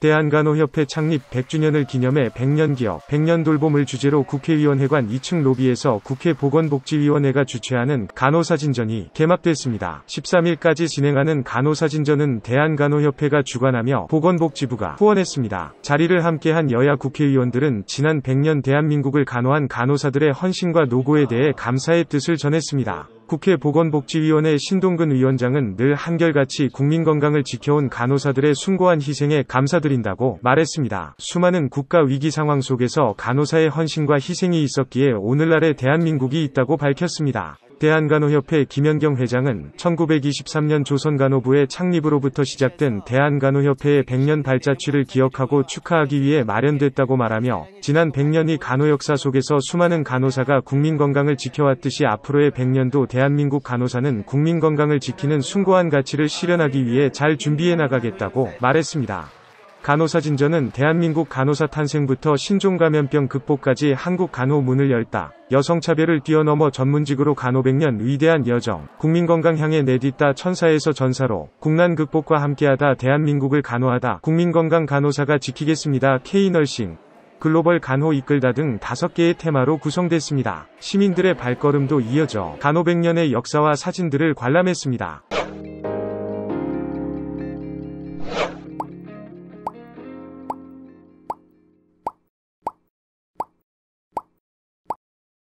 대한간호협회 창립 100주년을 기념해 100년 기업, 100년 돌봄을 주제로 국회의원회관 2층 로비에서 국회 보건복지위원회가 주최하는 간호사진전이 개막됐습니다. 13일까지 진행하는 간호사진전은 대한간호협회가 주관하며 보건복지부가 후원했습니다. 자리를 함께한 여야 국회의원들은 지난 100년 대한민국을 간호한 간호사들의 헌신과 노고에 대해 감사의 뜻을 전했습니다. 국회 보건복지위원회 신동근 위원장은 늘 한결같이 국민 건강을 지켜온 간호사들의 숭고한 희생에 감사드린다고 말했습니다. 수많은 국가 위기 상황 속에서 간호사의 헌신과 희생이 있었기에 오늘날의 대한민국이 있다고 밝혔습니다. 대한간호협회 김연경 회장은 1923년 조선간호부의 창립으로부터 시작된 대한간호협회의 100년 발자취를 기억하고 축하하기 위해 마련됐다고 말하며 지난 100년이 간호역사 속에서 수많은 간호사가 국민건강을 지켜왔듯이 앞으로의 100년도 대한민국 간호사는 국민건강을 지키는 숭고한 가치를 실현하기 위해 잘 준비해 나가겠다고 말했습니다. 간호사진전은 대한민국 간호사 탄생부터 신종감염병 극복까지 한국 간호 문을 열다. 여성차별을 뛰어넘어 전문직으로 간호1 0 0년 위대한 여정, 국민건강 향해 내딛다 천사에서 전사로, 국난 극복과 함께하다 대한민국을 간호하다 국민건강 간호사가 지키겠습니다. K널싱, 글로벌 간호 이끌다 등 다섯 개의 테마로 구성됐습니다. 시민들의 발걸음도 이어져 간호1 0 0년의 역사와 사진들을 관람했습니다.